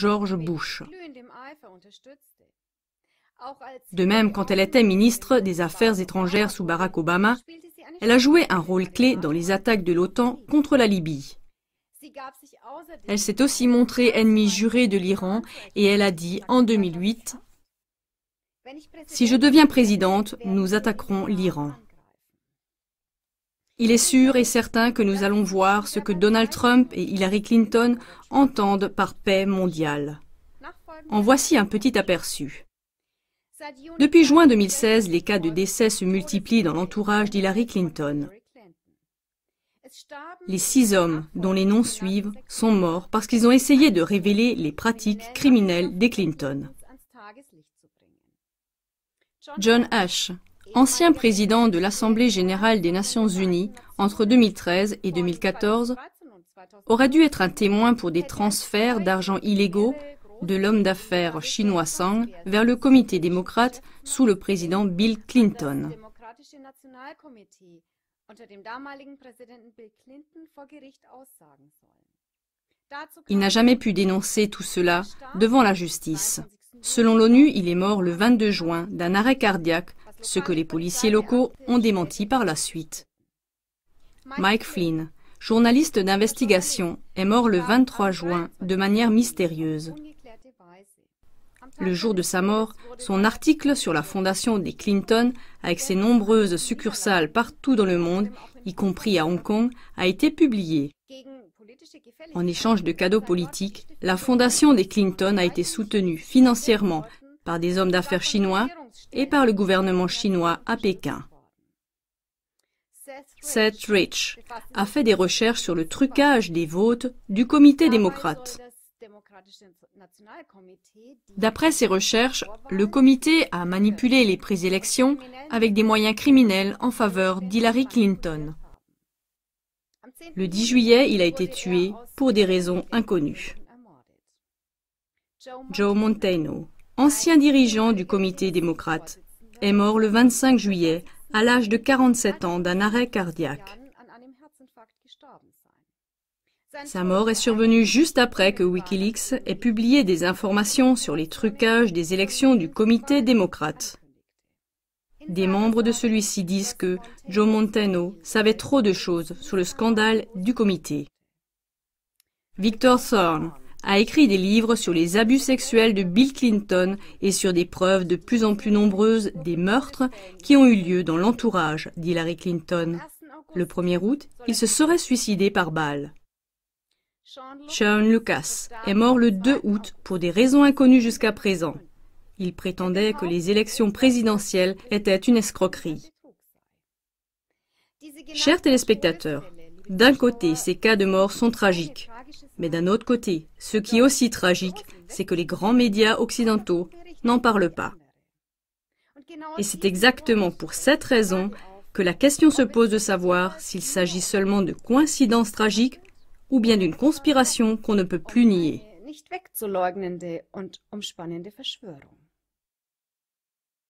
George Bush. De même, quand elle était ministre des Affaires étrangères sous Barack Obama, elle a joué un rôle clé dans les attaques de l'OTAN contre la Libye. Elle s'est aussi montrée ennemie jurée de l'Iran et elle a dit en 2008, Si je deviens présidente, nous attaquerons l'Iran. Il est sûr et certain que nous allons voir ce que Donald Trump et Hillary Clinton entendent par paix mondiale. En voici un petit aperçu. Depuis juin 2016, les cas de décès se multiplient dans l'entourage d'Hillary Clinton. Les six hommes, dont les noms suivent, sont morts parce qu'ils ont essayé de révéler les pratiques criminelles des Clinton. John Ash, Ancien président de l'Assemblée générale des Nations unies entre 2013 et 2014, aurait dû être un témoin pour des transferts d'argent illégaux de l'homme d'affaires chinois Sang vers le comité démocrate sous le président Bill Clinton. Il n'a jamais pu dénoncer tout cela devant la justice. Selon l'ONU, il est mort le 22 juin d'un arrêt cardiaque ce que les policiers locaux ont démenti par la suite. Mike Flynn, journaliste d'investigation, est mort le 23 juin de manière mystérieuse. Le jour de sa mort, son article sur la fondation des Clinton, avec ses nombreuses succursales partout dans le monde, y compris à Hong Kong, a été publié. En échange de cadeaux politiques, la fondation des Clinton a été soutenue financièrement par des hommes d'affaires chinois et par le gouvernement chinois à Pékin. Seth Rich a fait des recherches sur le trucage des votes du comité démocrate. D'après ses recherches, le comité a manipulé les présélections avec des moyens criminels en faveur d'Hillary Clinton. Le 10 juillet, il a été tué pour des raisons inconnues. Joe Montano, ancien dirigeant du comité démocrate, est mort le 25 juillet à l'âge de 47 ans d'un arrêt cardiaque. Sa mort est survenue juste après que Wikileaks ait publié des informations sur les trucages des élections du comité démocrate. Des membres de celui-ci disent que Joe Montano savait trop de choses sur le scandale du comité. Victor Thorne, a écrit des livres sur les abus sexuels de Bill Clinton et sur des preuves de plus en plus nombreuses des meurtres qui ont eu lieu dans l'entourage d'Hillary Clinton. Le 1er août, il se serait suicidé par balle. Sean Lucas est mort le 2 août pour des raisons inconnues jusqu'à présent. Il prétendait que les élections présidentielles étaient une escroquerie. Chers téléspectateurs, d'un côté, ces cas de mort sont tragiques. Mais d'un autre côté, ce qui est aussi tragique, c'est que les grands médias occidentaux n'en parlent pas. Et c'est exactement pour cette raison que la question se pose de savoir s'il s'agit seulement de coïncidences tragiques ou bien d'une conspiration qu'on ne peut plus nier.